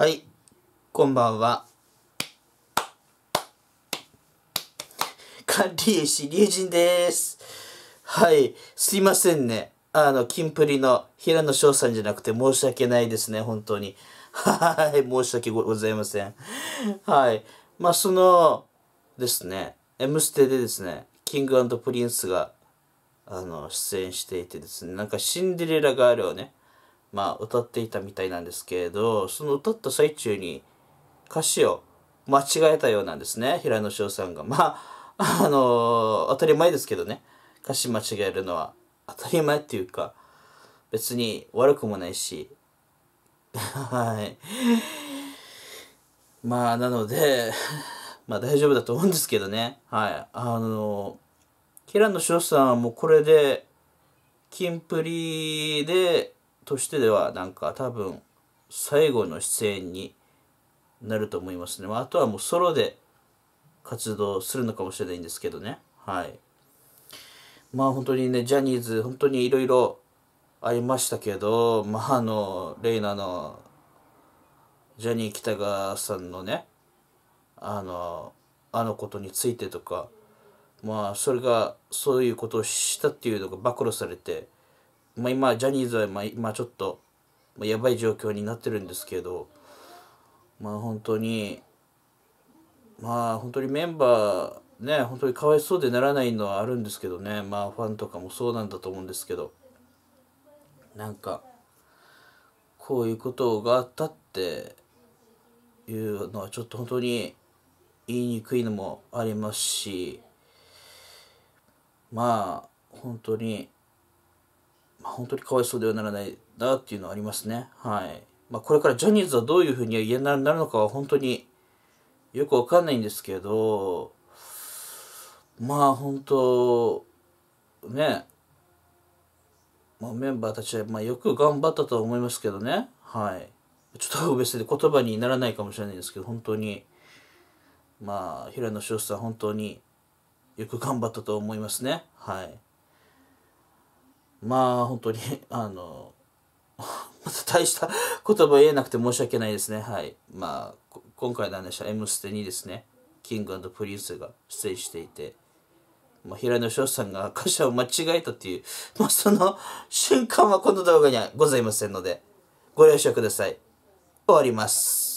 はい、こんばんは。管理士、龍神です。はい、すいませんね。あの、キンプリの平野翔さんじゃなくて申し訳ないですね、本当に。はい、申し訳ございません。はい。まあ、その、ですね、M ステでですね、キングプリンスが、あの、出演していてですね、なんかシンデレラガールをね、まあ、歌っていたみたいなんですけれどその歌った最中に歌詞を間違えたようなんですね平野翔さんがまああのー、当たり前ですけどね歌詞間違えるのは当たり前っていうか別に悪くもないし はいまあなのでまあ大丈夫だと思うんですけどねはいあのー、平野翔さんはもうこれでキンプリでとしてではなんか多分最後の出演になると思いますね、まあ、あとはもうソロで活動するのかもしれないんですけどねはいまあ本当にねジャニーズ本当にいろいろありましたけどまああのレイナのジャニー喜多川さんのねあのあのことについてとかまあそれがそういうことをしたっていうのが暴露されてまあ、今ジャニーズはまあ今ちょっとやばい状況になってるんですけどまあ本当にまあ本当にメンバーね本当にかわいそうでならないのはあるんですけどねまあファンとかもそうなんだと思うんですけどなんかこういうことがあったっていうのはちょっと本当に言いにくいのもありますしまあ本当に本当にかわいそうではならないなっていうのはありますね。はい。まあ、これからジャニーズはどういうふうに言になるのかは本当によくわかんないんですけど、まあ本当、ね、まあ、メンバーたちはまあよく頑張ったとは思いますけどね。はい。ちょっと別に言葉にならないかもしれないんですけど、本当に、まあ、平野紫耀さん本当によく頑張ったと思いますね。はい。まあ本当に あのまた大した言葉言えなくて申し訳ないですねはいまあ今回の話は「M ステ」にですねキングプリンスが出演していて、まあ、平野翔さんが歌詞を間違えたっていう、まあ、その瞬間はこの動画にはございませんのでご了承ください終わります